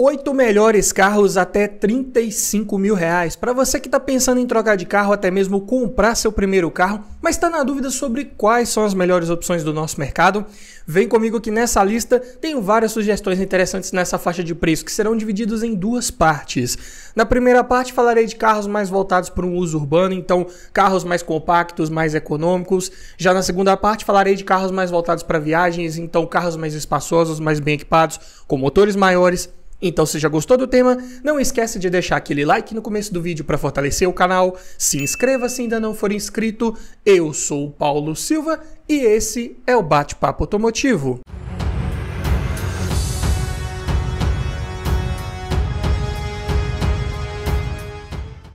Oito melhores carros até 35 mil reais. Para você que está pensando em trocar de carro, até mesmo comprar seu primeiro carro, mas está na dúvida sobre quais são as melhores opções do nosso mercado, vem comigo que nessa lista tenho várias sugestões interessantes nessa faixa de preço que serão divididos em duas partes. Na primeira parte falarei de carros mais voltados para um uso urbano, então carros mais compactos, mais econômicos. Já na segunda parte falarei de carros mais voltados para viagens, então carros mais espaçosos, mais bem equipados, com motores maiores então, se já gostou do tema, não esquece de deixar aquele like no começo do vídeo para fortalecer o canal, se inscreva se ainda não for inscrito. Eu sou o Paulo Silva e esse é o Bate-Papo Automotivo.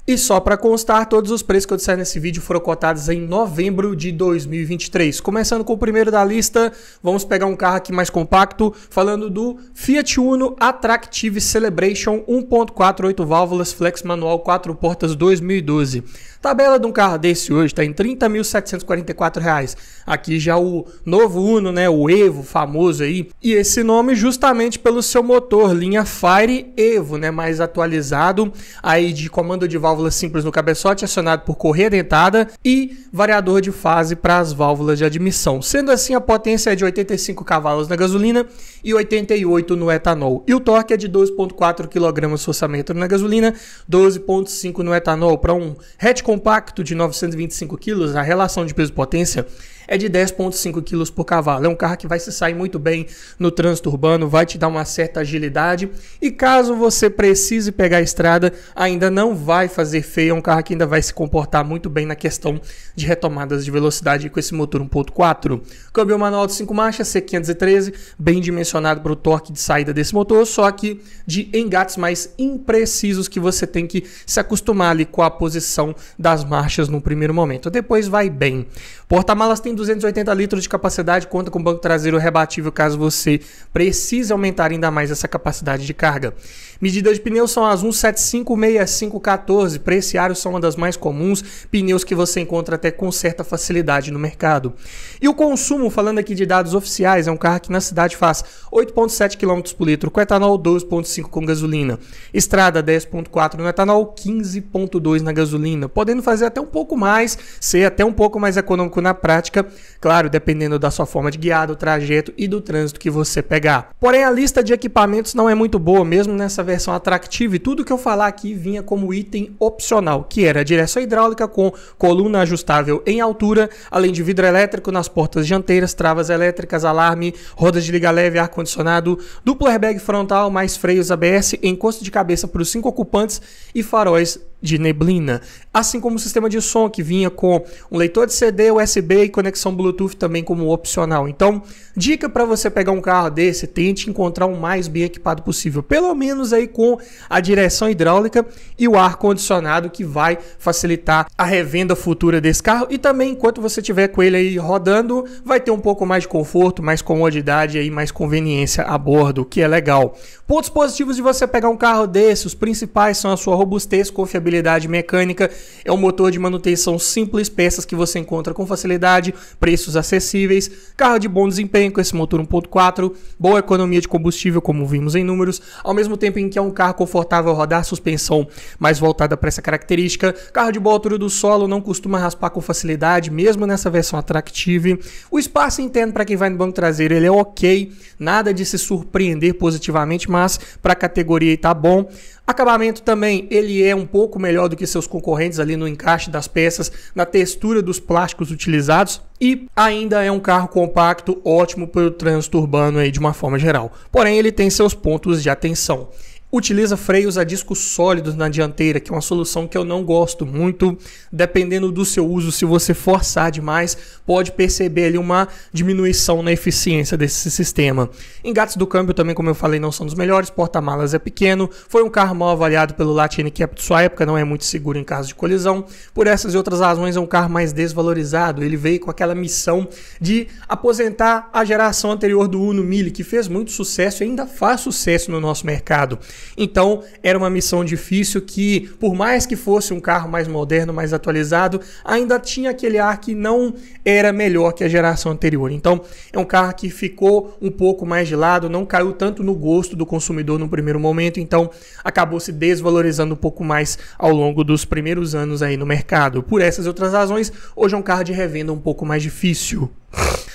E só para constar, todos os preços que eu disser nesse vídeo foram cotados em novembro de 2023. Começando com o primeiro da lista, vamos pegar um carro aqui mais compacto, falando do Fiat Uno Attractive Celebration 1.48 válvulas flex manual 4 portas 2012. Tabela de um carro desse hoje está em R$ reais. Aqui já o novo Uno, né, o Evo famoso aí. E esse nome justamente pelo seu motor, linha Fire Evo, né, mais atualizado, aí de comando de válvulas simples no cabeçote acionado por correia dentada e variador de fase para as válvulas de admissão. Sendo assim, a potência é de 85 cavalos na gasolina e 88 no etanol. E o torque é de 12,4 kg força metro na gasolina, 12,5 no etanol. Para um hatch compacto de 925 kg, a relação de peso-potência é de 10,5 kg por cavalo. É um carro que vai se sair muito bem no trânsito urbano, vai te dar uma certa agilidade. E caso você precise pegar a estrada, ainda não vai fazer feio. É um carro que ainda vai se comportar muito bem na questão de retomadas de velocidade com esse motor 1.4. Câmbio manual de 5 marchas, C513, bem dimensionado para o torque de saída desse motor, só que de engates mais imprecisos que você tem que se acostumar ali com a posição das marchas no primeiro momento. Depois vai bem. Porta-malas tem tem 280 litros de capacidade, conta com banco traseiro rebatível caso você precise aumentar ainda mais essa capacidade de carga. Medidas de pneus são as 175 6514. Preciários são uma das mais comuns, pneus que você encontra até com certa facilidade no mercado. E o consumo, falando aqui de dados oficiais, é um carro que na cidade faz 8,7 km por litro com etanol, 12,5 com gasolina. Estrada 10,4 no etanol, 15,2 na gasolina, podendo fazer até um pouco mais, ser até um pouco mais econômico na prática, claro, dependendo da sua forma de guiar, do trajeto e do trânsito que você pegar. Porém, a lista de equipamentos não é muito boa, mesmo nessa versão versão atrativa e tudo que eu falar aqui vinha como item opcional, que era direção hidráulica com coluna ajustável em altura, além de vidro elétrico nas portas dianteiras, travas elétricas, alarme, rodas de liga leve, ar-condicionado, duplo airbag frontal, mais freios ABS, encosto de cabeça para os cinco ocupantes e faróis de neblina, assim como o sistema de som que vinha com um leitor de CD, USB e conexão Bluetooth também como opcional. Então, dica para você pegar um carro desse, tente encontrar o mais bem equipado possível, pelo menos aí com a direção hidráulica e o ar condicionado que vai facilitar a revenda futura desse carro e também enquanto você tiver com ele aí rodando, vai ter um pouco mais de conforto, mais comodidade e mais conveniência a bordo, o que é legal. Pontos positivos de você pegar um carro desse, os principais são a sua robustez, confiabilidade durabilidade mecânica. É um motor de manutenção simples, peças que você encontra com facilidade, preços acessíveis, carro de bom desempenho com esse motor 1.4, boa economia de combustível, como vimos em números, ao mesmo tempo em que é um carro confortável rodar, suspensão mais voltada para essa característica. Carro de boa altura do solo não costuma raspar com facilidade, mesmo nessa versão Attractive. O espaço interno para quem vai no banco traseiro, ele é ok, nada de se surpreender positivamente, mas para a categoria está bom. Acabamento também, ele é um pouco melhor do que seus concorrentes ali no encaixe das peças, na textura dos plásticos utilizados e ainda é um carro compacto ótimo para o trânsito urbano aí de uma forma geral. Porém, ele tem seus pontos de atenção. Utiliza freios a discos sólidos na dianteira, que é uma solução que eu não gosto muito. Dependendo do seu uso, se você forçar demais, pode perceber ali uma diminuição na eficiência desse sistema. Engates do câmbio também, como eu falei, não são dos melhores. Porta-malas é pequeno. Foi um carro mal avaliado pelo Latine Cap de sua época, não é muito seguro em caso de colisão. Por essas e outras razões, é um carro mais desvalorizado. Ele veio com aquela missão de aposentar a geração anterior do Uno Mille, que fez muito sucesso e ainda faz sucesso no nosso mercado. Então, era uma missão difícil que, por mais que fosse um carro mais moderno, mais atualizado, ainda tinha aquele ar que não era melhor que a geração anterior. Então, é um carro que ficou um pouco mais de lado, não caiu tanto no gosto do consumidor no primeiro momento, então acabou se desvalorizando um pouco mais ao longo dos primeiros anos aí no mercado. Por essas e outras razões, hoje é um carro de revenda um pouco mais difícil.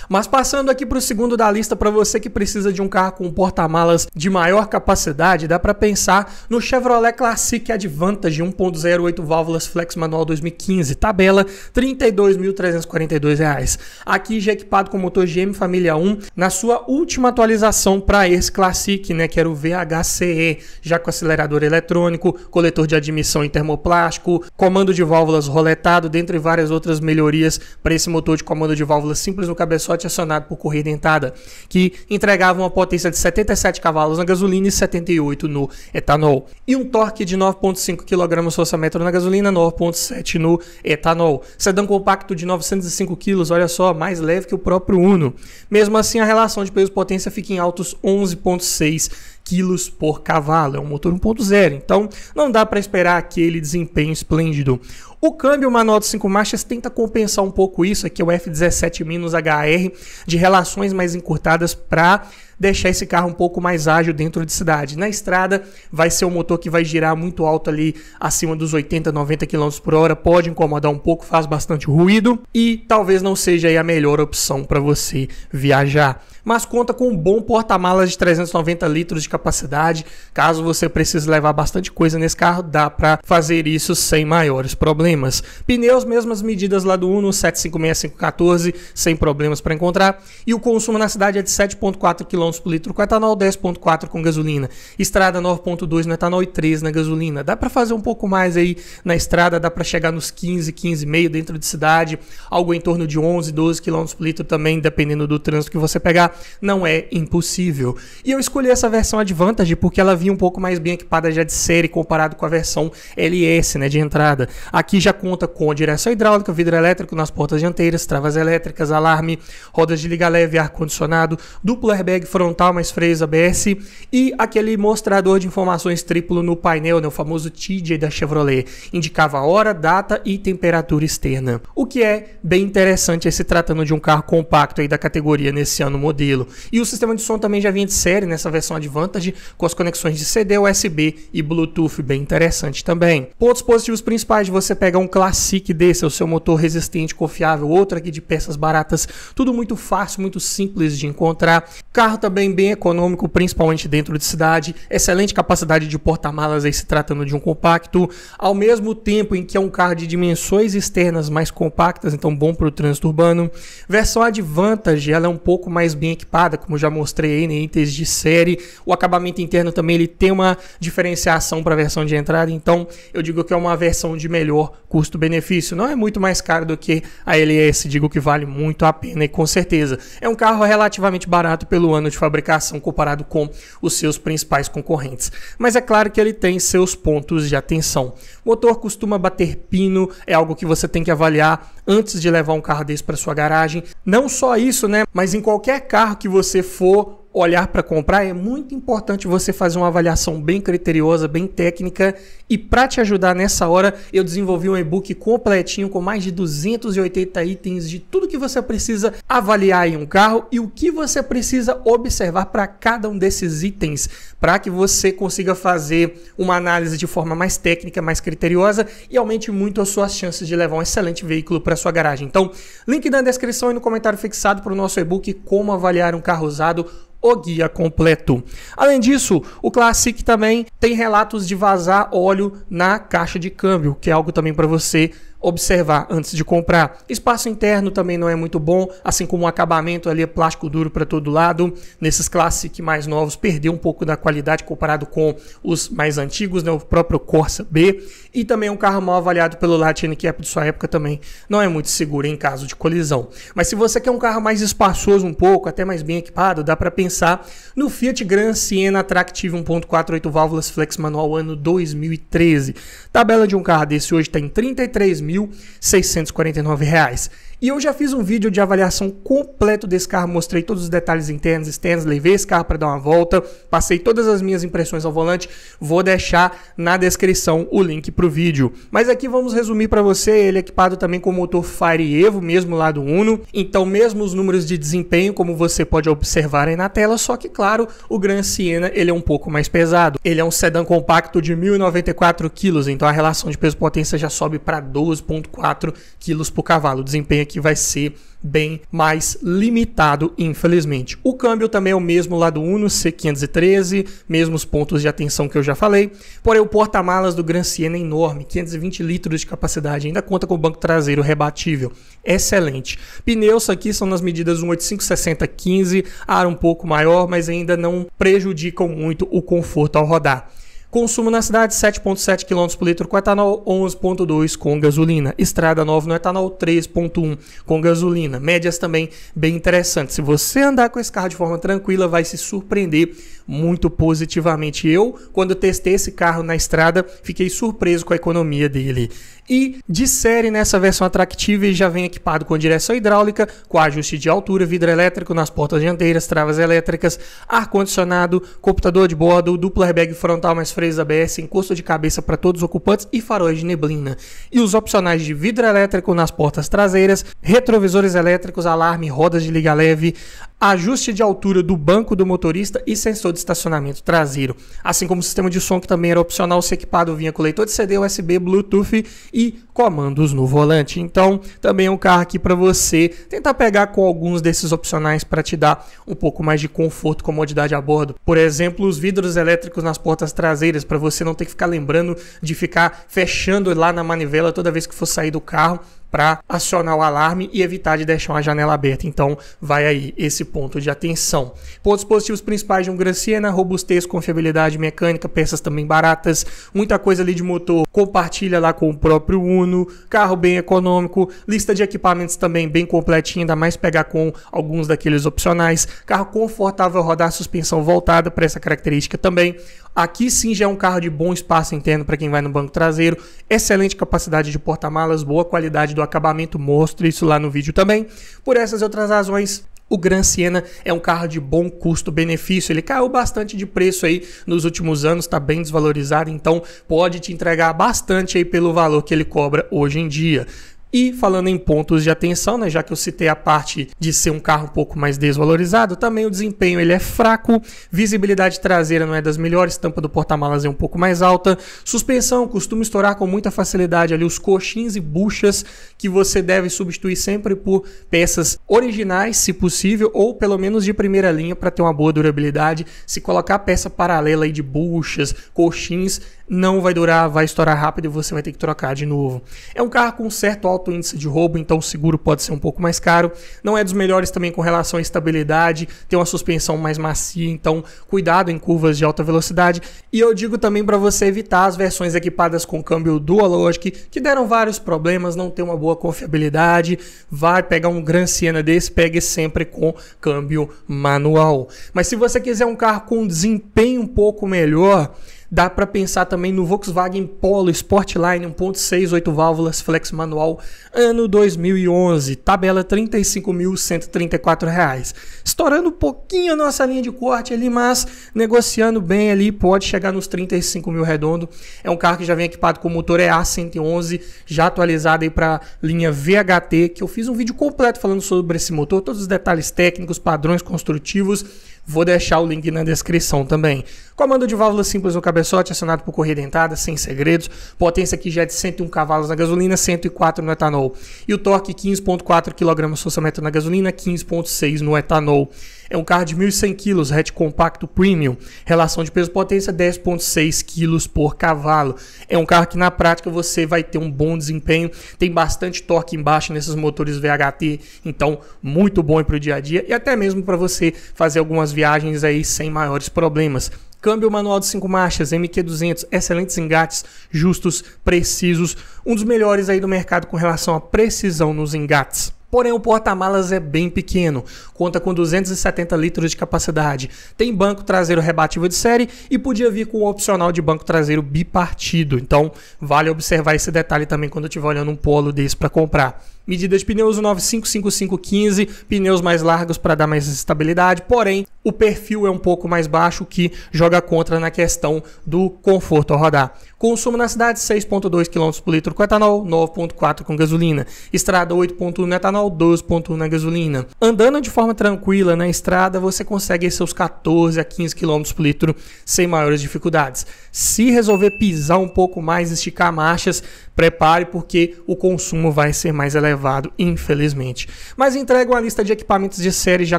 Mas passando aqui para o segundo da lista, para você que precisa de um carro com porta-malas de maior capacidade, dá para pensar no Chevrolet Classic Advantage 1.08 válvulas flex manual 2015, tabela R$ 32.342. Aqui já equipado com motor GM Família 1 na sua última atualização para esse Classic, né, que era o VHCE, já com acelerador eletrônico, coletor de admissão em termoplástico, comando de válvulas roletado, dentre várias outras melhorias para esse motor de comando de válvulas simples no cabeçote filhote acionado por correia dentada, que entregava uma potência de 77 cavalos na gasolina e 78 no etanol, e um torque de 9,5 kg metro na gasolina, 9,7 no etanol. Sedã compacto de 905 kg, olha só, mais leve que o próprio Uno. Mesmo assim, a relação de peso-potência fica em altos 11,6 quilos por cavalo. É um motor 1.0, então não dá para esperar aquele desempenho esplêndido. O câmbio manual de 5 marchas tenta compensar um pouco isso, aqui é o F17-HR de relações mais encurtadas para deixar esse carro um pouco mais ágil dentro de cidade. Na estrada vai ser um motor que vai girar muito alto ali acima dos 80, 90 km por hora, pode incomodar um pouco, faz bastante ruído e talvez não seja a melhor opção para você viajar mas conta com um bom porta-malas de 390 litros de capacidade. Caso você precise levar bastante coisa nesse carro, dá para fazer isso sem maiores problemas. Pneus, mesmas medidas lá do Uno, 756514, sem problemas para encontrar. E o consumo na cidade é de 7,4 km por litro com etanol, 10,4 com gasolina. Estrada 9,2 no etanol e 3 na gasolina. Dá para fazer um pouco mais aí na estrada, dá para chegar nos 15, 15,5 dentro de cidade, algo em torno de 11, 12 km por litro também, dependendo do trânsito que você pegar não é impossível. E eu escolhi essa versão Advantage porque ela vinha um pouco mais bem equipada já de série comparado com a versão LS, né, de entrada. Aqui já conta com direção hidráulica, vidro elétrico nas portas dianteiras, travas elétricas, alarme, rodas de liga leve, ar-condicionado, duplo airbag frontal mais freios ABS e aquele mostrador de informações triplo no painel, né, o famoso TJ da Chevrolet. Indicava hora, data e temperatura externa. O que é bem interessante é se tratando de um carro compacto aí da categoria nesse ano modelo. E o sistema de som também já vinha de série nessa né? versão Advantage, com as conexões de CD, USB e Bluetooth, bem interessante também. Pontos positivos principais de você pegar um Classic desse, é o seu motor resistente, confiável, outro aqui de peças baratas, tudo muito fácil, muito simples de encontrar. Carro também bem econômico, principalmente dentro de cidade, excelente capacidade de porta-malas aí se tratando de um compacto, ao mesmo tempo em que é um carro de dimensões externas mais compactas, então bom para o trânsito urbano. Versão Advantage, ela é um pouco mais bem bem equipada, como já mostrei aí, né, itens de série. O acabamento interno também ele tem uma diferenciação para a versão de entrada, então eu digo que é uma versão de melhor custo-benefício. Não é muito mais caro do que a LS, digo que vale muito a pena e com certeza. É um carro relativamente barato pelo ano de fabricação comparado com os seus principais concorrentes. Mas é claro que ele tem seus pontos de atenção. O motor costuma bater pino, é algo que você tem que avaliar antes de levar um carro desse para sua garagem. Não só isso, né, mas em qualquer carro carro que você for, olhar para comprar, é muito importante você fazer uma avaliação bem criteriosa, bem técnica. E para te ajudar nessa hora, eu desenvolvi um e-book completinho com mais de 280 itens de tudo que você precisa avaliar em um carro e o que você precisa observar para cada um desses itens, para que você consiga fazer uma análise de forma mais técnica, mais criteriosa e aumente muito as suas chances de levar um excelente veículo para sua garagem. Então, link na descrição e no comentário fixado para o nosso e-book Como Avaliar um Carro Usado o guia completo. Além disso, o Classic também tem relatos de vazar óleo na caixa de câmbio, que é algo também para você observar antes de comprar. Espaço interno também não é muito bom, assim como o acabamento ali é plástico duro para todo lado. Nesses Classic mais novos perdeu um pouco da qualidade comparado com os mais antigos, né, o próprio Corsa B. E também um carro mal avaliado pelo Latin, que é de sua época também não é muito seguro em caso de colisão. Mas se você quer um carro mais espaçoso um pouco, até mais bem equipado, dá para pensar no Fiat Gran Siena Tractive 1.4 8 válvulas flex manual ano 2013. Tabela de um carro desse hoje está em 33 mil R$ reais. E eu já fiz um vídeo de avaliação completo desse carro, mostrei todos os detalhes internos, externos, levei esse carro para dar uma volta, passei todas as minhas impressões ao volante, vou deixar na descrição o link para o vídeo. Mas aqui vamos resumir para você, ele é equipado também com motor Fire Evo, mesmo lá do Uno, então mesmo os números de desempenho, como você pode observar aí na tela, só que claro, o Gran Siena ele é um pouco mais pesado. Ele é um sedã compacto de 1.094 kg, então a relação de peso-potência já sobe para 12.4 kg por cavalo. O desempenho que vai ser bem mais limitado, infelizmente. O câmbio também é o mesmo lá do Uno C513, mesmos pontos de atenção que eu já falei, porém o porta-malas do Gran Siena é enorme, 520 litros de capacidade, ainda conta com o banco traseiro rebatível, excelente. Pneus aqui são nas medidas 185 60 15, ar um pouco maior, mas ainda não prejudicam muito o conforto ao rodar. Consumo na cidade 7,7 km por litro com etanol, 11,2 com gasolina. Estrada nova no etanol, 3,1 com gasolina. Médias também bem interessantes. Se você andar com esse carro de forma tranquila, vai se surpreender muito positivamente. Eu, quando testei esse carro na estrada, fiquei surpreso com a economia dele. E de série nessa versão atractiva e já vem equipado com direção hidráulica, com ajuste de altura, vidro elétrico nas portas dianteiras, travas elétricas, ar-condicionado, computador de bordo, duplo airbag frontal mais freios ABS, encosto de cabeça para todos os ocupantes e faróis de neblina. E os opcionais de vidro elétrico nas portas traseiras, retrovisores elétricos, alarme, rodas de liga leve, ajuste de altura do banco do motorista e sensor de estacionamento traseiro. Assim como o sistema de som que também era opcional, se equipado vinha com leitor de CD, USB, Bluetooth e comandos no volante. Então, também é um carro aqui para você tentar pegar com alguns desses opcionais para te dar um pouco mais de conforto, e comodidade a bordo. Por exemplo, os vidros elétricos nas portas traseiras para você não ter que ficar lembrando de ficar fechando lá na manivela toda vez que for sair do carro para acionar o alarme e evitar de deixar uma janela aberta. Então, vai aí esse ponto de atenção. Pontos positivos principais de um Gran Siena: robustez, confiabilidade mecânica, peças também baratas, muita coisa ali de motor. Compartilha lá com o próprio Uno carro bem econômico, lista de equipamentos também bem completinha, ainda mais pegar com alguns daqueles opcionais, carro confortável rodar, suspensão voltada para essa característica também. Aqui sim já é um carro de bom espaço interno para quem vai no banco traseiro, excelente capacidade de porta-malas, boa qualidade do acabamento, mostro isso lá no vídeo também. Por essas e outras razões, o Gran Siena é um carro de bom custo-benefício, ele caiu bastante de preço aí nos últimos anos, está bem desvalorizado, então pode te entregar bastante aí pelo valor que ele cobra hoje em dia. E falando em pontos de atenção, né, já que eu citei a parte de ser um carro um pouco mais desvalorizado, também o desempenho ele é fraco, visibilidade traseira não é das melhores, tampa do porta-malas é um pouco mais alta, suspensão costuma estourar com muita facilidade ali os coxins e buchas que você deve substituir sempre por peças originais, se possível, ou pelo menos de primeira linha para ter uma boa durabilidade. Se colocar peça paralela aí de buchas, coxins, não vai durar, vai estourar rápido e você vai ter que trocar de novo. É um carro com um certo alto índice de roubo, então o seguro pode ser um pouco mais caro. Não é dos melhores também com relação à estabilidade, tem uma suspensão mais macia, então cuidado em curvas de alta velocidade. E eu digo também para você evitar as versões equipadas com câmbio Dualogic, que deram vários problemas, não tem uma boa confiabilidade. Vai pegar um Gran Siena desse, pegue sempre com câmbio manual. Mas se você quiser um carro com desempenho um pouco melhor, Dá para pensar também no Volkswagen Polo Sportline 1.6 8 válvulas flex manual, ano 2011, tabela R$ 35.134. Estourando um pouquinho a nossa linha de corte ali, mas negociando bem ali, pode chegar nos 35 mil redondo. É um carro que já vem equipado com motor EA111, já atualizado aí para linha VHT, que eu fiz um vídeo completo falando sobre esse motor, todos os detalhes técnicos, padrões construtivos. Vou deixar o link na descrição também. Comando de válvula simples no cabeçote, acionado por correia dentada, sem segredos. Potência que já é de 101 cavalos na gasolina, 104 no etanol. E o torque 15.4 kg metro na gasolina, 15.6 no etanol. É um carro de 1.100 kg, hatch compacto premium. Relação de peso-potência 10.6 kg por cavalo. É um carro que na prática você vai ter um bom desempenho. Tem bastante torque embaixo nesses motores VHT, então muito bom para o dia a dia e até mesmo para você fazer algumas viagens aí sem maiores problemas. Câmbio manual de 5 marchas, MQ200, excelentes engates, justos, precisos, um dos melhores aí do mercado com relação à precisão nos engates. Porém, o porta-malas é bem pequeno, conta com 270 litros de capacidade, tem banco traseiro rebatível de série e podia vir com o opcional de banco traseiro bipartido. Então, vale observar esse detalhe também quando estiver olhando um polo desse para comprar medidas de pneus, o 955515, pneus mais largos para dar mais estabilidade, porém o perfil é um pouco mais baixo, que joga contra na questão do conforto ao rodar. Consumo na cidade 6,2 km por litro com etanol, 9,4 com gasolina. Estrada 8,1 no etanol, 12,1 na gasolina. Andando de forma tranquila na estrada, você consegue seus 14 a 15 km por litro sem maiores dificuldades. Se resolver pisar um pouco mais, esticar marchas, prepare porque o consumo vai ser mais elevado infelizmente. Mas entrega uma lista de equipamentos de série já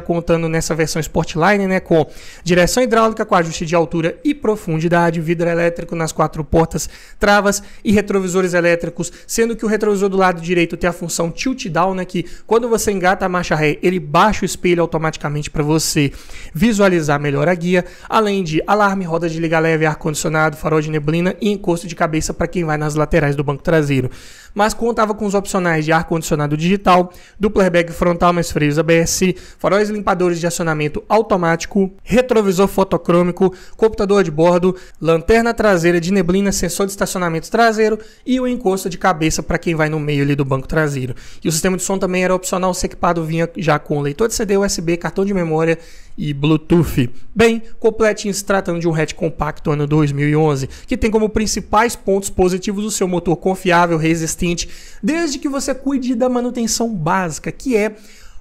contando nessa versão Sportline, né, com direção hidráulica com ajuste de altura e profundidade, vidro elétrico nas quatro portas, travas e retrovisores elétricos, sendo que o retrovisor do lado direito tem a função tilt down, né, que quando você engata a marcha ré, ele baixa o espelho automaticamente para você visualizar melhor a guia, além de alarme, roda de liga leve, ar condicionado, farol de neblina e encosto de cabeça para quem vai nas laterais do banco traseiro. Mas contava com os opcionais de ar condicionado ar-condicionado digital, duplerback frontal mais freios ABS, faróis limpadores de acionamento automático, retrovisor fotocrômico, computador de bordo, lanterna traseira de neblina, sensor de estacionamento traseiro e o encosto de cabeça para quem vai no meio ali do banco traseiro. E o sistema de som também era opcional, se equipado vinha já com leitor de CD USB, cartão de memória e Bluetooth. Bem, completinho se tratando de um hatch compacto ano 2011, que tem como principais pontos positivos o seu motor confiável, resistente, desde que você cuide da manutenção básica, que é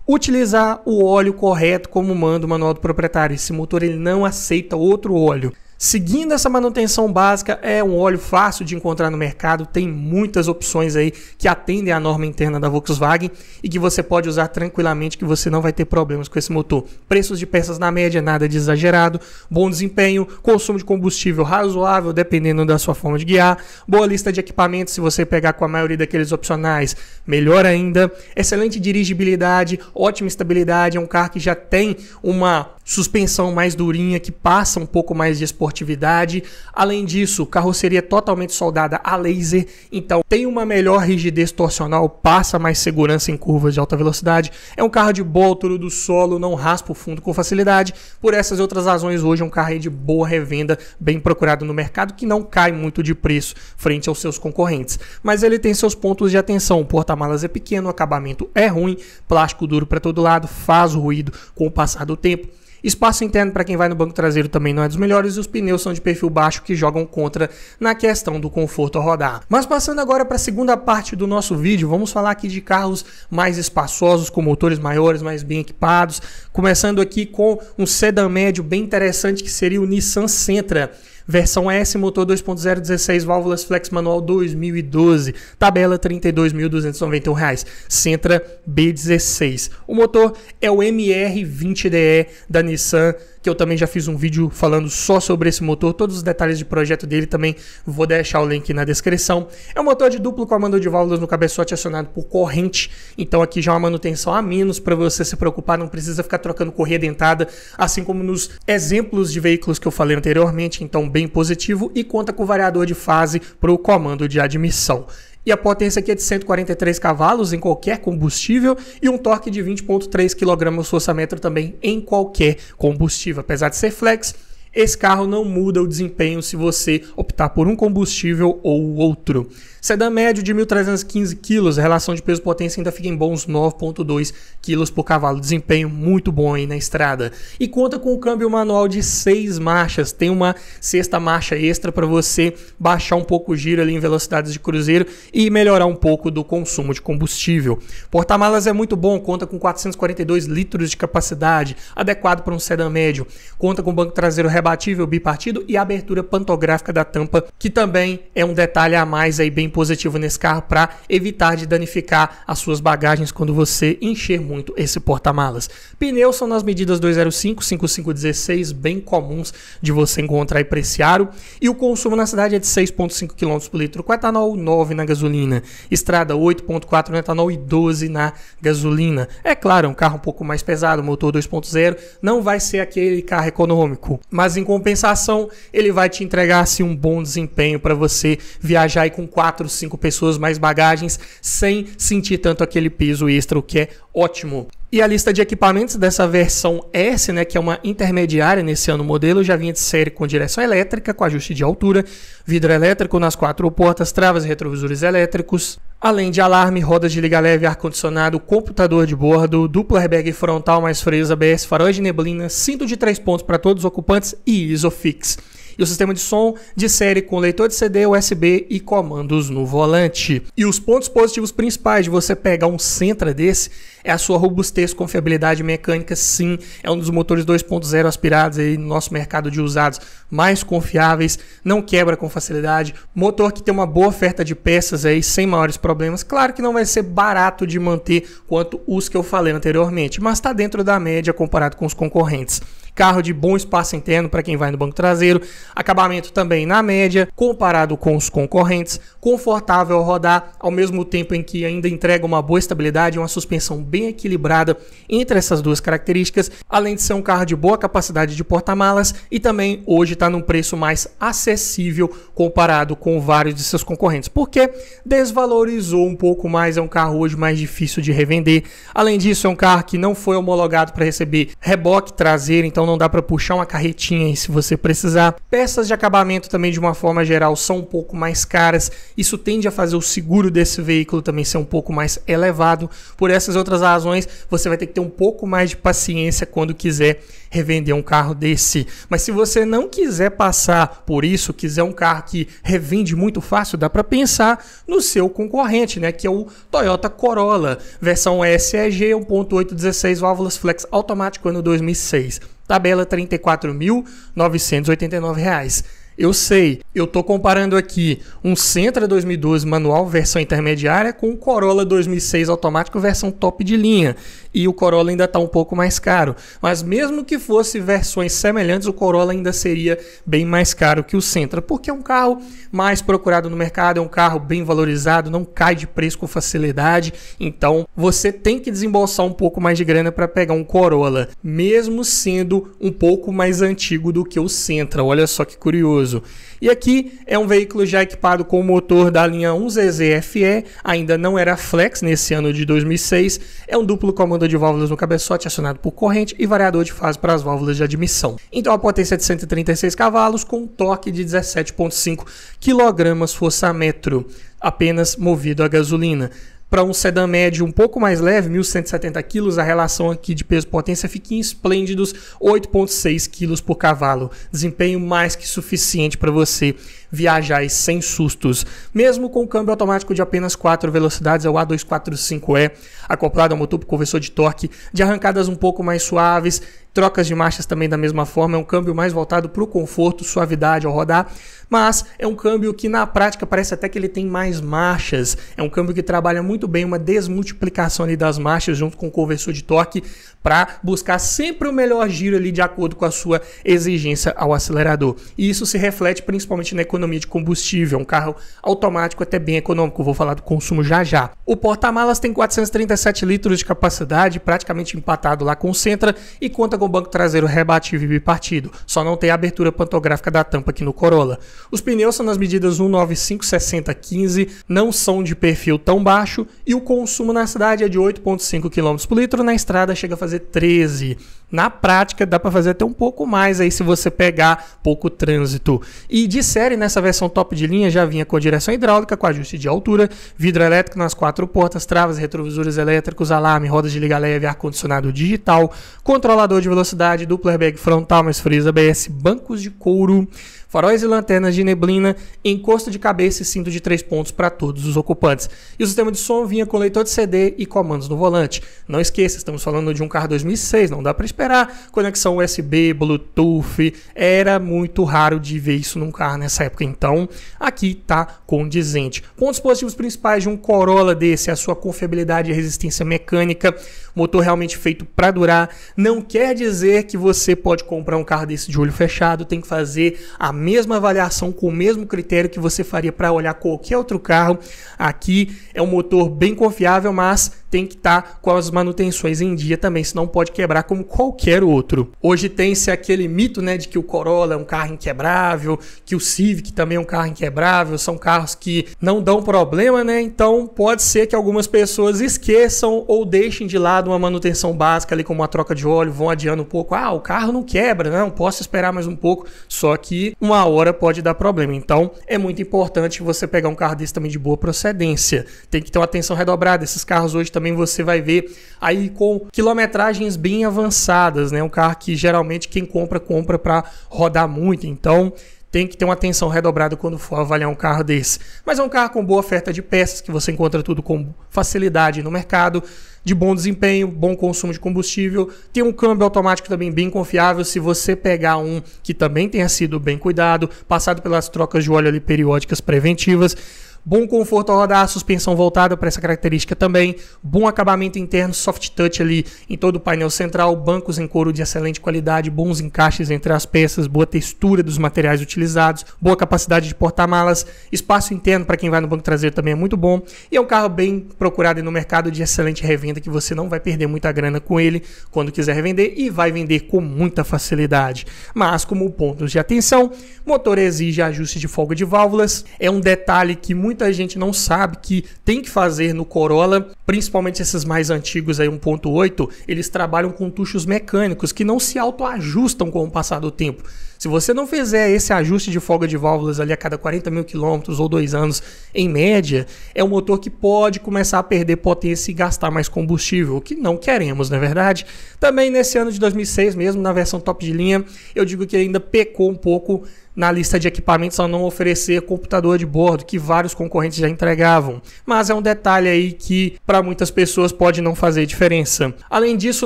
utilizar o óleo correto como manda o manual do proprietário. Esse motor ele não aceita outro óleo. Seguindo essa manutenção básica, é um óleo fácil de encontrar no mercado, tem muitas opções aí que atendem à norma interna da Volkswagen e que você pode usar tranquilamente, que você não vai ter problemas com esse motor. Preços de peças na média, nada de exagerado, bom desempenho, consumo de combustível razoável, dependendo da sua forma de guiar, boa lista de equipamentos, se você pegar com a maioria daqueles opcionais, melhor ainda, excelente dirigibilidade, ótima estabilidade, é um carro que já tem uma suspensão mais durinha que passa um pouco mais de esportividade. Além disso, carroceria totalmente soldada a laser, então tem uma melhor rigidez torcional, passa mais segurança em curvas de alta velocidade. É um carro de boa altura do solo, não raspa o fundo com facilidade. Por essas e outras razões, hoje é um carro de boa revenda, bem procurado no mercado, que não cai muito de preço frente aos seus concorrentes. Mas ele tem seus pontos de atenção. O porta-malas é pequeno, o acabamento é ruim, plástico duro para todo lado, faz ruído com o passar do tempo. Espaço interno para quem vai no banco traseiro também não é dos melhores e os pneus são de perfil baixo que jogam contra na questão do conforto ao rodar. Mas passando agora para a segunda parte do nosso vídeo, vamos falar aqui de carros mais espaçosos, com motores maiores, mais bem equipados, começando aqui com um sedã médio bem interessante que seria o Nissan Sentra versão S, motor 2.0, 16 válvulas flex manual 2012, tabela R$ 32.291, Sentra B16. O motor é o MR20DE da Nissan que eu também já fiz um vídeo falando só sobre esse motor, todos os detalhes de projeto dele também vou deixar o link na descrição. É um motor de duplo comando de válvulas no cabeçote acionado por corrente, então aqui já é uma manutenção a menos para você se preocupar, não precisa ficar trocando correia dentada, assim como nos exemplos de veículos que eu falei anteriormente, então bem positivo e conta com variador de fase para o comando de admissão e a potência aqui é de 143 cavalos em qualquer combustível e um torque de 20.3 kgfm também em qualquer combustível. Apesar de ser flex, esse carro não muda o desempenho se você optar por um combustível ou outro. Sedã médio de 1.315 kg, relação de peso-potência ainda fica em bons 9.2 kg por cavalo. Desempenho muito bom aí na estrada. E conta com um câmbio manual de 6 marchas. Tem uma sexta marcha extra para você baixar um pouco o giro ali em velocidades de cruzeiro e melhorar um pouco do consumo de combustível. Porta-malas é muito bom, conta com 442 litros de capacidade, adequado para um sedã médio. Conta com banco traseiro rebatível bipartido e abertura pantográfica da tampa, que também é um detalhe a mais aí bem bem positivo nesse carro para evitar de danificar as suas bagagens quando você encher muito esse porta-malas. Pneus são nas medidas 205, 5516, bem comuns de você encontrar e preciar. E o consumo na cidade é de 6,5 km por litro com etanol, 9 na gasolina. Estrada 8,4 no etanol e 12 na gasolina. É claro, é um carro um pouco mais pesado, motor 2.0, não vai ser aquele carro econômico, mas em compensação, ele vai te entregar assim, um bom desempenho para você viajar aí com 4 quatro, cinco pessoas, mais bagagens, sem sentir tanto aquele peso extra, o que é ótimo. E a lista de equipamentos dessa versão S, né, que é uma intermediária nesse ano modelo, já vinha de série com direção elétrica, com ajuste de altura, vidro elétrico nas quatro portas, travas e retrovisores elétricos, além de alarme, rodas de liga leve, ar-condicionado, computador de bordo, dupla airbag frontal mais freio ABS, faróis de neblina, cinto de três pontos para todos os ocupantes e ISOFIX e o sistema de som de série com leitor de CD, USB e comandos no volante. E os pontos positivos principais de você pegar um Sentra desse é a sua robustez, confiabilidade mecânica, sim, é um dos motores 2.0 aspirados aí no nosso mercado de usados mais confiáveis, não quebra com facilidade, motor que tem uma boa oferta de peças aí sem maiores problemas. Claro que não vai ser barato de manter quanto os que eu falei anteriormente, mas está dentro da média comparado com os concorrentes carro de bom espaço interno para quem vai no banco traseiro, acabamento também na média, comparado com os concorrentes, confortável rodar, ao mesmo tempo em que ainda entrega uma boa estabilidade uma suspensão bem equilibrada entre essas duas características, além de ser um carro de boa capacidade de porta-malas e também hoje está num preço mais acessível comparado com vários de seus concorrentes, porque desvalorizou um pouco mais, é um carro hoje mais difícil de revender. Além disso, é um carro que não foi homologado para receber reboque traseiro, então não dá para puxar uma carretinha aí se você precisar. Peças de acabamento também, de uma forma geral, são um pouco mais caras. Isso tende a fazer o seguro desse veículo também ser um pouco mais elevado. Por essas outras razões, você vai ter que ter um pouco mais de paciência quando quiser revender um carro desse. Mas se você não quiser passar por isso, quiser um carro que revende muito fácil, dá para pensar no seu concorrente, né, que é o Toyota Corolla, versão SEG 1.8 16 válvulas flex automático ano 2006 tabela R$ 34.989. Eu sei, eu estou comparando aqui um Sentra 2012 manual versão intermediária com o um Corolla 2006 automático versão top de linha e o Corolla ainda está um pouco mais caro. Mas mesmo que fosse versões semelhantes, o Corolla ainda seria bem mais caro que o Sentra, porque é um carro mais procurado no mercado, é um carro bem valorizado, não cai de preço com facilidade. Então você tem que desembolsar um pouco mais de grana para pegar um Corolla, mesmo sendo um pouco mais antigo do que o Sentra. Olha só que curioso. E aqui é um veículo já equipado com o motor da linha 1ZZ FE, ainda não era flex nesse ano de 2006, é um duplo comando de válvulas no cabeçote acionado por corrente e variador de fase para as válvulas de admissão. Então a potência é de 136 cavalos com um torque de 17.5 kg força metro, apenas movido a gasolina. Para um sedã médio um pouco mais leve, 1.170 kg, a relação aqui de peso-potência fica em esplêndidos 8,6 kg por cavalo. Desempenho mais que suficiente para você viajar sem sustos. Mesmo com o câmbio automático de apenas 4 velocidades, é o A245E, acoplado ao motor conversor de torque, de arrancadas um pouco mais suaves, trocas de marchas também da mesma forma, é um câmbio mais voltado para o conforto, suavidade ao rodar, mas é um câmbio que na prática parece até que ele tem mais marchas, é um câmbio que trabalha muito bem uma desmultiplicação ali das marchas junto com o conversor de torque para buscar sempre o melhor giro ali de acordo com a sua exigência ao acelerador. E isso se reflete principalmente na economia economia de combustível, é um carro automático até bem econômico, vou falar do consumo já já. O porta-malas tem 437 litros de capacidade, praticamente empatado lá com o Sentra e conta com banco traseiro rebatível e bipartido, só não tem a abertura pantográfica da tampa aqui no Corolla. Os pneus são nas medidas 195 60 15, não são de perfil tão baixo e o consumo na cidade é de 8.5 km por litro, na estrada chega a fazer 13. Na prática dá para fazer até um pouco mais aí se você pegar pouco trânsito. E de série né Nessa versão top de linha já vinha com direção hidráulica, com ajuste de altura, vidro elétrico nas quatro portas, travas, retrovisores elétricos, alarme, rodas de liga leve, ar-condicionado digital, controlador de velocidade, duplo airbag frontal, mais frios ABS, bancos de couro, faróis e lanternas de neblina, encosto de cabeça e cinto de três pontos para todos os ocupantes. E o sistema de som vinha com leitor de CD e comandos no volante. Não esqueça, estamos falando de um carro 2006, não dá para esperar. Conexão USB, Bluetooth, era muito raro de ver isso num carro nessa época. Então, aqui tá condizente. Pontos positivos principais de um Corolla desse, a sua confiabilidade e resistência mecânica, motor realmente feito para durar. Não quer dizer que você pode comprar um carro desse de olho fechado, tem que fazer a mesma avaliação, com o mesmo critério que você faria para olhar qualquer outro carro. Aqui é um motor bem confiável, mas tem que estar tá com as manutenções em dia também, senão pode quebrar como qualquer outro. Hoje tem-se aquele mito, né, de que o Corolla é um carro inquebrável, que o Civic também é um carro inquebrável, são carros que não dão problema, né? Então pode ser que algumas pessoas esqueçam ou deixem de lado uma manutenção básica ali como uma troca de óleo, vão adiando um pouco. Ah, o carro não quebra, não, posso esperar mais um pouco, só que uma hora pode dar problema. Então é muito importante você pegar um carro desse também de boa procedência. Tem que ter uma atenção redobrada. Esses carros hoje também também você vai ver aí com quilometragens bem avançadas, né? Um carro que geralmente quem compra, compra para rodar muito. Então tem que ter uma atenção redobrada quando for avaliar um carro desse. Mas é um carro com boa oferta de peças, que você encontra tudo com facilidade no mercado, de bom desempenho, bom consumo de combustível, tem um câmbio automático também bem confiável. Se você pegar um que também tenha sido bem cuidado, passado pelas trocas de óleo ali periódicas preventivas Bom conforto ao rodar, suspensão voltada para essa característica também. Bom acabamento interno, soft touch ali em todo o painel central. Bancos em couro de excelente qualidade, bons encaixes entre as peças, boa textura dos materiais utilizados, boa capacidade de porta-malas. Espaço interno para quem vai no banco traseiro também é muito bom. E é um carro bem procurado no mercado de excelente revenda que você não vai perder muita grana com ele quando quiser revender e vai vender com muita facilidade. Mas como pontos de atenção, motor exige ajuste de folga de válvulas. É um detalhe que muito muita gente não sabe que tem que fazer no Corolla, principalmente esses mais antigos aí 1.8, eles trabalham com tuchos mecânicos que não se autoajustam com o passar do tempo. Se você não fizer esse ajuste de folga de válvulas ali a cada 40 mil quilômetros ou dois anos em média, é um motor que pode começar a perder potência e gastar mais combustível, o que não queremos, na é verdade. Também nesse ano de 2006 mesmo, na versão top de linha, eu digo que ainda pecou um pouco na lista de equipamentos ao não oferecer computador de bordo, que vários concorrentes já entregavam. Mas é um detalhe aí que para muitas pessoas pode não fazer diferença. Além disso,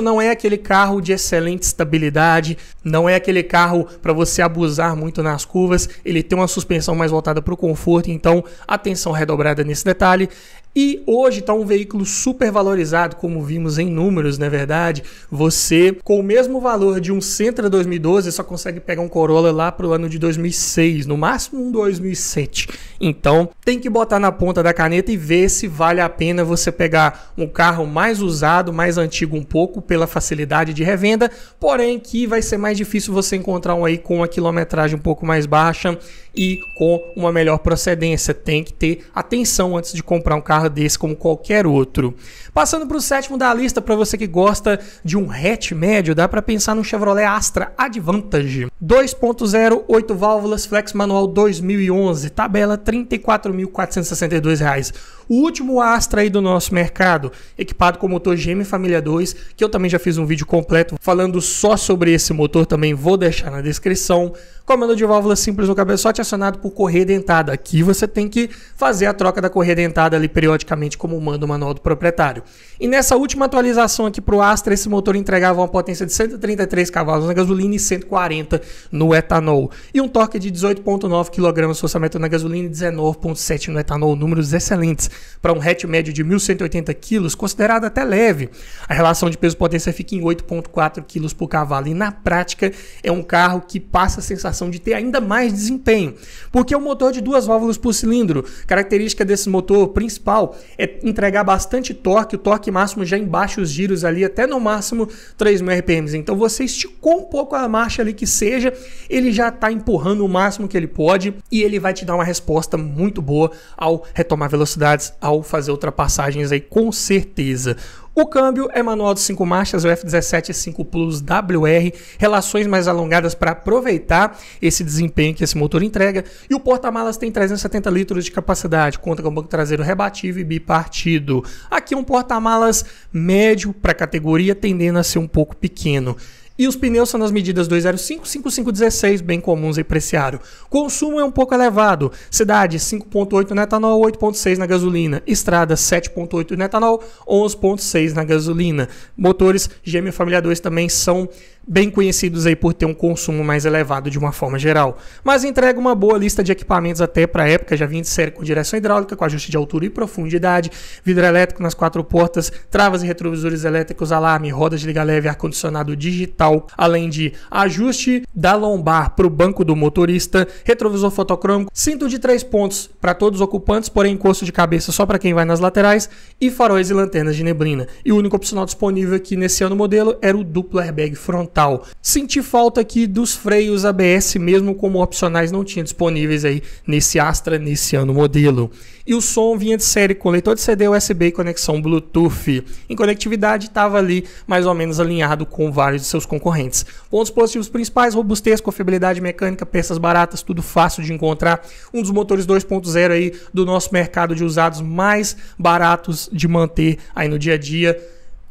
não é aquele carro de excelente estabilidade, não é aquele carro para você abusar muito nas curvas, ele tem uma suspensão mais voltada para o conforto, então atenção redobrada nesse detalhe. E hoje está um veículo super valorizado, como vimos em números, não é verdade. Você, com o mesmo valor de um Sentra 2012, só consegue pegar um Corolla lá para o ano de 2006, no máximo um 2007. Então, tem que botar na ponta da caneta e ver se vale a pena você pegar um carro mais usado, mais antigo um pouco, pela facilidade de revenda, porém que vai ser mais difícil você encontrar um aí com uma quilometragem um pouco mais baixa e com uma melhor procedência. Tem que ter atenção antes de comprar um carro desse como qualquer outro. Passando para o sétimo da lista, para você que gosta de um hatch médio, dá para pensar no Chevrolet Astra Advantage. 2.0, 8 válvulas, flex manual 2011, tabela R$ 34.462. O último Astra aí do nosso mercado, equipado com motor GM Família 2, que eu também já fiz um vídeo completo falando só sobre esse motor, também vou deixar na descrição. Comando de válvula simples no cabeçote acionado por correia dentada. Aqui você tem que fazer a troca da correia dentada ali periodicamente, como manda o manual do proprietário. E nessa última atualização aqui para o Astra, esse motor entregava uma potência de 133 cavalos na gasolina e 140 no etanol. E um torque de 18,9 kg forçamento na gasolina e 19,7 no etanol. Números excelentes para um hatch médio de 1.180 kg, considerado até leve. A relação de peso-potência fica em 8,4 kg por cavalo. E na prática, é um carro que passa a sensação de ter ainda mais desempenho, porque é um motor de duas válvulas por cilindro. Característica desse motor principal é entregar bastante torque, o torque máximo já em os giros ali até no máximo 3.000 RPM. Então você esticou um pouco a marcha ali que seja seja, ele já está empurrando o máximo que ele pode e ele vai te dar uma resposta muito boa ao retomar velocidades, ao fazer ultrapassagens aí com certeza. O câmbio é manual de 5 marchas, o F17 5 é Plus WR, relações mais alongadas para aproveitar esse desempenho que esse motor entrega. E o porta-malas tem 370 litros de capacidade, conta com banco traseiro rebatível e bipartido. Aqui um porta-malas médio para a categoria, tendendo a ser um pouco pequeno. E os pneus são nas medidas 205 5516, bem comuns e preciário. Consumo é um pouco elevado. Cidade 5.8 no etanol, 8.6 na gasolina. Estrada 7.8 no etanol, 11.6 na gasolina. Motores GM Família 2 também são bem conhecidos aí por ter um consumo mais elevado de uma forma geral. Mas entrega uma boa lista de equipamentos até para a época, já vinha de série com direção hidráulica, com ajuste de altura e profundidade, vidro elétrico nas quatro portas, travas e retrovisores elétricos, alarme, rodas de liga leve, ar-condicionado digital, além de ajuste da lombar para o banco do motorista, retrovisor fotocrômico, cinto de três pontos para todos os ocupantes, porém encosto de cabeça só para quem vai nas laterais e faróis e lanternas de neblina. E o único opcional disponível aqui nesse ano modelo era o duplo airbag frontal total. Senti falta aqui dos freios ABS, mesmo como opcionais não tinha disponíveis aí nesse Astra, nesse ano modelo. E o som vinha de série com leitor de CD USB e conexão Bluetooth. Em conectividade estava ali mais ou menos alinhado com vários de seus concorrentes. Pontos positivos principais, robustez, confiabilidade mecânica, peças baratas, tudo fácil de encontrar. Um dos motores 2.0 aí do nosso mercado de usados mais baratos de manter aí no dia a dia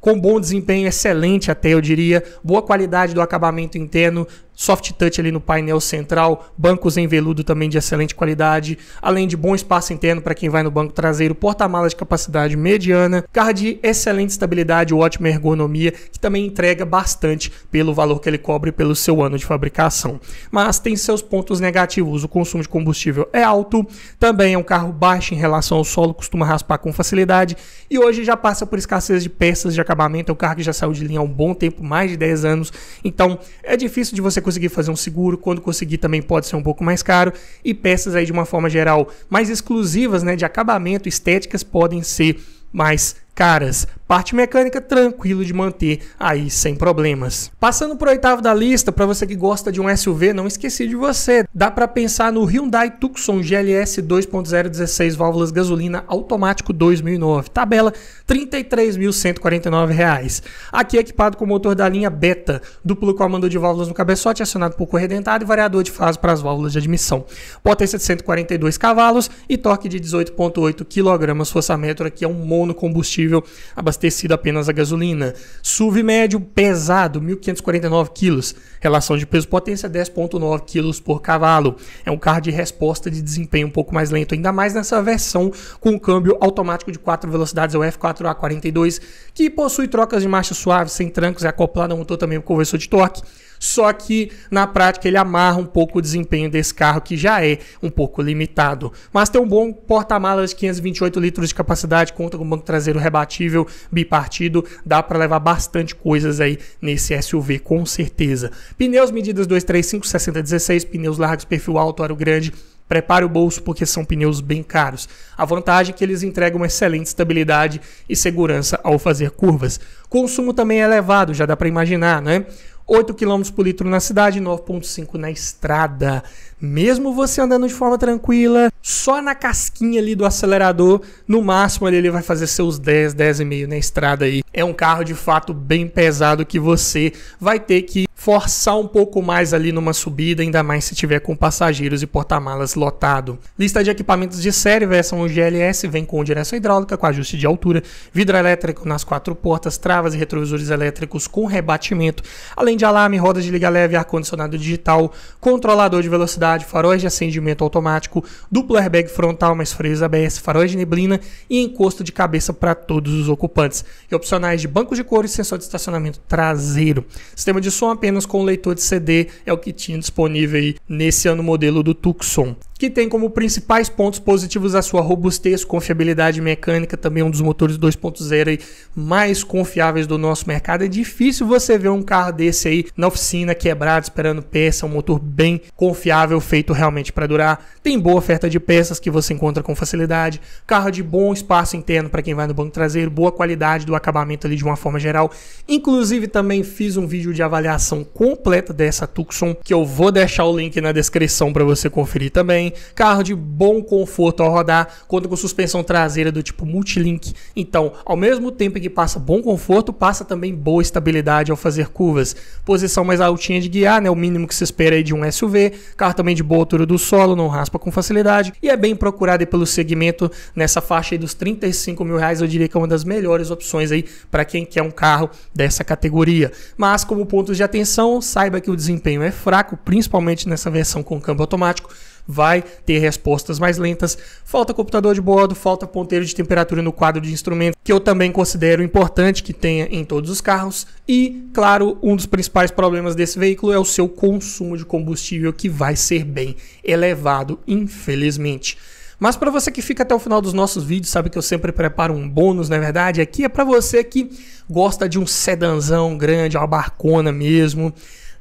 com bom desempenho excelente até, eu diria, boa qualidade do acabamento interno, soft touch ali no painel central, bancos em veludo também de excelente qualidade, além de bom espaço interno para quem vai no banco traseiro, porta-malas de capacidade mediana, carro de excelente estabilidade, ótima ergonomia, que também entrega bastante pelo valor que ele cobre pelo seu ano de fabricação. Mas tem seus pontos negativos, o consumo de combustível é alto, também é um carro baixo em relação ao solo, costuma raspar com facilidade e hoje já passa por escassez de peças de acabamento, é um carro que já saiu de linha há um bom tempo, mais de 10 anos, então é difícil de você conseguir fazer um seguro, quando conseguir também pode ser um pouco mais caro. E peças aí de uma forma geral mais exclusivas, né, de acabamento, estéticas, podem ser mais caras. Parte mecânica tranquilo de manter aí sem problemas. Passando para o oitavo da lista, para você que gosta de um SUV, não esqueci de você. Dá para pensar no Hyundai Tucson GLS 2.0 16 válvulas gasolina automático 2009. Tabela R$ 33.149. Aqui é equipado com motor da linha Beta, duplo comando de válvulas no cabeçote acionado por corredentado e variador de fase para as válvulas de admissão. Potência de 142 cavalos e torque de 18.8 kg. Força metro aqui é um monocombustível combustível abastecido apenas a gasolina. SUV médio pesado, 1.549 kg. Relação de peso-potência, 10,9 kg por cavalo. É um carro de resposta de desempenho um pouco mais lento, ainda mais nessa versão com câmbio automático de 4 velocidades, é o F4A42, que possui trocas de marcha suaves, sem trancos, é acoplado a motor também com conversor de torque só que na prática ele amarra um pouco o desempenho desse carro que já é um pouco limitado. Mas tem um bom porta-malas de 528 litros de capacidade, conta com banco traseiro rebatível, bipartido, dá para levar bastante coisas aí nesse SUV com certeza. Pneus medidas 235 6016, pneus largos, perfil alto, aro grande. Prepare o bolso porque são pneus bem caros. A vantagem é que eles entregam uma excelente estabilidade e segurança ao fazer curvas. Consumo também é elevado, já dá para imaginar, né? 8 km por litro na cidade, 9,5 na estrada. Mesmo você andando de forma tranquila, só na casquinha ali do acelerador, no máximo ali ele vai fazer seus 10, 10,5 na estrada aí. É um carro de fato bem pesado que você vai ter que forçar um pouco mais ali numa subida, ainda mais se tiver com passageiros e porta-malas lotado. Lista de equipamentos de série versão GLS vem com direção hidráulica com ajuste de altura, vidro elétrico nas quatro portas, travas e retrovisores elétricos com rebatimento, além de alarme, rodas de liga leve, ar-condicionado digital, controlador de velocidade, faróis de acendimento automático, duplo airbag frontal, mais freios ABS, faróis de neblina e encosto de cabeça para todos os ocupantes. E opcionais de banco de couro e sensor de estacionamento traseiro. Sistema de som apenas apenas com leitor de CD, é o que tinha disponível aí nesse ano modelo do Tucson que tem como principais pontos positivos a sua robustez, confiabilidade mecânica, também um dos motores 2.0 mais confiáveis do nosso mercado. É difícil você ver um carro desse aí na oficina quebrado, esperando peça, um motor bem confiável, feito realmente para durar. Tem boa oferta de peças que você encontra com facilidade, carro de bom espaço interno para quem vai no banco traseiro, boa qualidade do acabamento ali de uma forma geral. Inclusive também fiz um vídeo de avaliação completa dessa Tucson que eu vou deixar o link na descrição para você conferir também. Carro de bom conforto ao rodar, conta com suspensão traseira do tipo multilink. Então, ao mesmo tempo que passa bom conforto, passa também boa estabilidade ao fazer curvas. Posição mais altinha de guiar, né, o mínimo que se espera de um SUV. Carro também de boa altura do solo, não raspa com facilidade. E é bem procurado pelo segmento nessa faixa dos 35 mil reais. Eu diria que é uma das melhores opções aí para quem quer um carro dessa categoria. Mas como pontos de atenção, saiba que o desempenho é fraco, principalmente nessa versão com câmbio automático vai ter respostas mais lentas. Falta computador de bordo, falta ponteiro de temperatura no quadro de instrumento, que eu também considero importante que tenha em todos os carros. E, claro, um dos principais problemas desse veículo é o seu consumo de combustível, que vai ser bem elevado, infelizmente. Mas para você que fica até o final dos nossos vídeos, sabe que eu sempre preparo um bônus, na é verdade, aqui é para você que gosta de um sedanzão grande, uma barcona mesmo,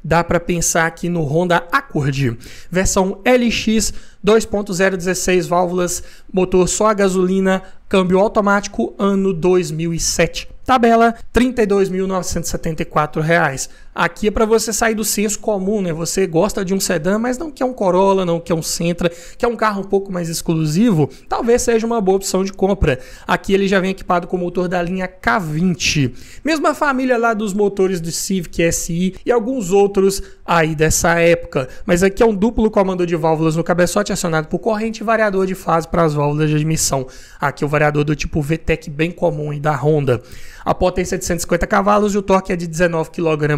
dá para pensar aqui no Honda Accord, versão LX 2.016 válvulas, motor só a gasolina, câmbio automático, ano 2007. Tabela R$ 32.974. Aqui é para você sair do senso comum, né? Você gosta de um sedã, mas não quer um Corolla, não quer um Sentra, quer um carro um pouco mais exclusivo, talvez seja uma boa opção de compra. Aqui ele já vem equipado com o motor da linha K20. Mesma família lá dos motores do Civic SI e alguns outros aí dessa época. Mas aqui é um duplo comando de válvulas no cabeçote acionado por corrente e variador de fase para as válvulas de admissão. Aqui é o variador do tipo VTEC bem comum e da Honda. A potência é de 150 cavalos e o torque é de 19 kg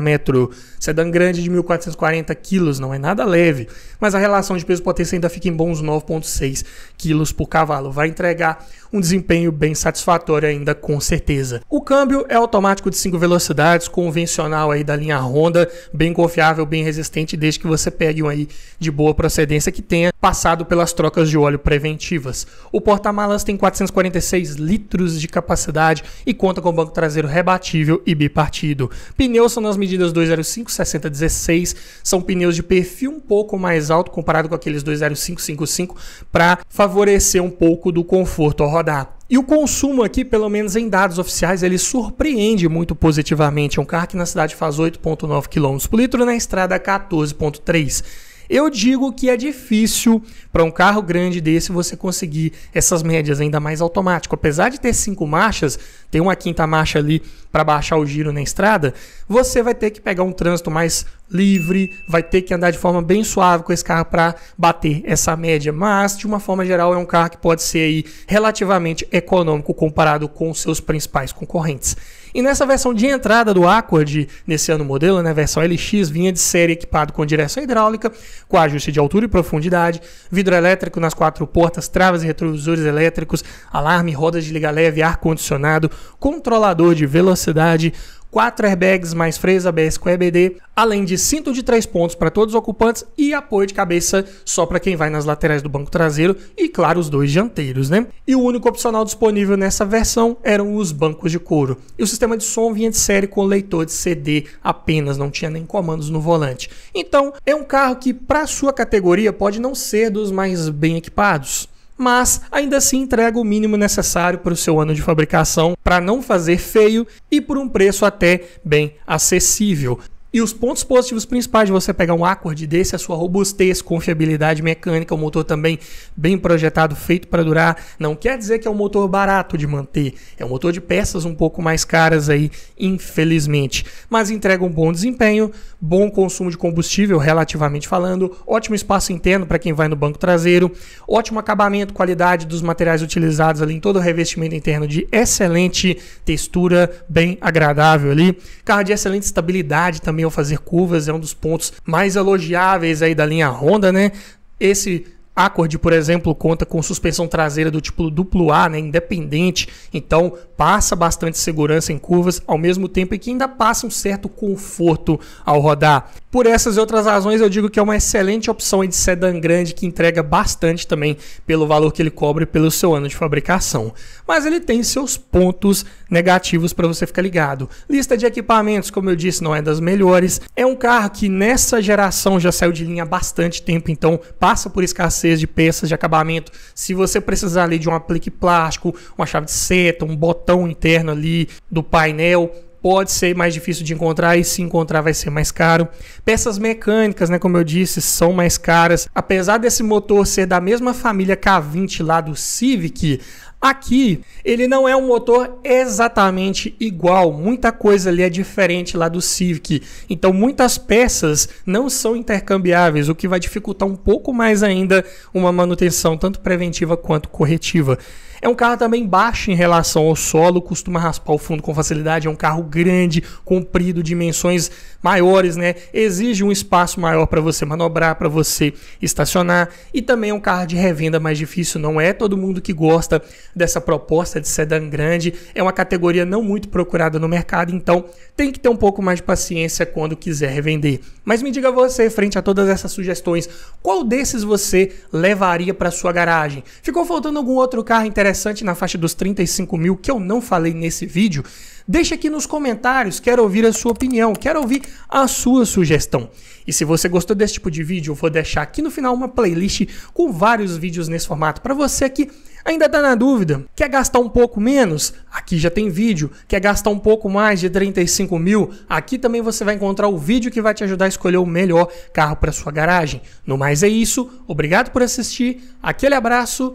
metro sedã é grande de 1.440 quilos, não é nada leve, mas a relação de peso-potência ainda fica em bons 9.6 quilos por cavalo. Vai entregar um desempenho bem satisfatório ainda com certeza. O câmbio é automático de 5 velocidades, convencional aí da linha Honda, bem confiável, bem resistente, desde que você pegue um aí de boa procedência que tenha passado pelas trocas de óleo preventivas. O porta-malas tem 446 litros de capacidade e conta com banco traseiro rebatível e bipartido. Pneus são as medidas 205 6016, são pneus de perfil um pouco mais alto comparado com aqueles 205 55 para favorecer um pouco do conforto ao rodar. E o consumo aqui, pelo menos em dados oficiais, ele surpreende muito positivamente. É um carro que na cidade faz 8,9 km por litro, na estrada 14,3 eu digo que é difícil para um carro grande desse você conseguir essas médias ainda mais automático. Apesar de ter cinco marchas, tem uma quinta marcha ali para baixar o giro na estrada, você vai ter que pegar um trânsito mais livre, vai ter que andar de forma bem suave com esse carro para bater essa média. Mas, de uma forma geral, é um carro que pode ser aí relativamente econômico comparado com seus principais concorrentes. E nessa versão de entrada do Accord, nesse ano modelo, né, versão LX vinha de série equipado com direção hidráulica, com ajuste de altura e profundidade, vidro elétrico nas quatro portas, travas e retrovisores elétricos, alarme, rodas de liga leve, ar-condicionado, controlador de velocidade, 4 airbags mais freios ABS com EBD, além de cinto de 3 pontos para todos os ocupantes e apoio de cabeça só para quem vai nas laterais do banco traseiro e, claro, os dois dianteiros, né? E o único opcional disponível nessa versão eram os bancos de couro. E o sistema de som vinha de série com leitor de CD apenas, não tinha nem comandos no volante. Então, é um carro que para sua categoria pode não ser dos mais bem equipados mas ainda assim entrega o mínimo necessário para o seu ano de fabricação para não fazer feio e por um preço até bem acessível. E os pontos positivos principais de você pegar um Accord desse é a sua robustez, confiabilidade mecânica, o um motor também bem projetado, feito para durar. Não quer dizer que é um motor barato de manter, é um motor de peças um pouco mais caras aí, infelizmente. Mas entrega um bom desempenho, bom consumo de combustível, relativamente falando, ótimo espaço interno para quem vai no banco traseiro, ótimo acabamento, qualidade dos materiais utilizados ali em todo o revestimento interno de excelente textura, bem agradável ali. Carro de excelente estabilidade também fazer curvas, é um dos pontos mais elogiáveis aí da linha Honda, né? Esse Accord, por exemplo, conta com suspensão traseira do tipo duplo A, né, independente, então passa bastante segurança em curvas, ao mesmo tempo em que ainda passa um certo conforto ao rodar. Por essas e outras razões, eu digo que é uma excelente opção de sedã grande que entrega bastante também pelo valor que ele cobre e pelo seu ano de fabricação. Mas ele tem seus pontos negativos para você ficar ligado. Lista de equipamentos, como eu disse, não é das melhores. É um carro que nessa geração já saiu de linha há bastante tempo, então passa por escassez de peças de acabamento, se você precisar ali de um aplique plástico, uma chave de seta, um botão interno ali do painel, pode ser mais difícil de encontrar e se encontrar vai ser mais caro. Peças mecânicas, né, como eu disse, são mais caras. Apesar desse motor ser da mesma família K20 lá do Civic, Aqui, ele não é um motor exatamente igual, muita coisa ali é diferente lá do Civic. Então, muitas peças não são intercambiáveis, o que vai dificultar um pouco mais ainda uma manutenção tanto preventiva quanto corretiva. É um carro também baixo em relação ao solo, costuma raspar o fundo com facilidade, é um carro grande, comprido, dimensões maiores, né? Exige um espaço maior para você manobrar, para você estacionar e também é um carro de revenda mais difícil, não é todo mundo que gosta dessa proposta de sedã grande, é uma categoria não muito procurada no mercado, então tem que ter um pouco mais de paciência quando quiser revender. Mas me diga você, frente a todas essas sugestões, qual desses você levaria para sua garagem? Ficou faltando algum outro carro interessante? interessante na faixa dos 35 mil que eu não falei nesse vídeo? Deixa aqui nos comentários, quero ouvir a sua opinião, quero ouvir a sua sugestão. E se você gostou desse tipo de vídeo, eu vou deixar aqui no final uma playlist com vários vídeos nesse formato para você que ainda está na dúvida, quer gastar um pouco menos? Aqui já tem vídeo. Quer gastar um pouco mais de 35 mil? Aqui também você vai encontrar o vídeo que vai te ajudar a escolher o melhor carro para sua garagem. No mais é isso, obrigado por assistir, aquele abraço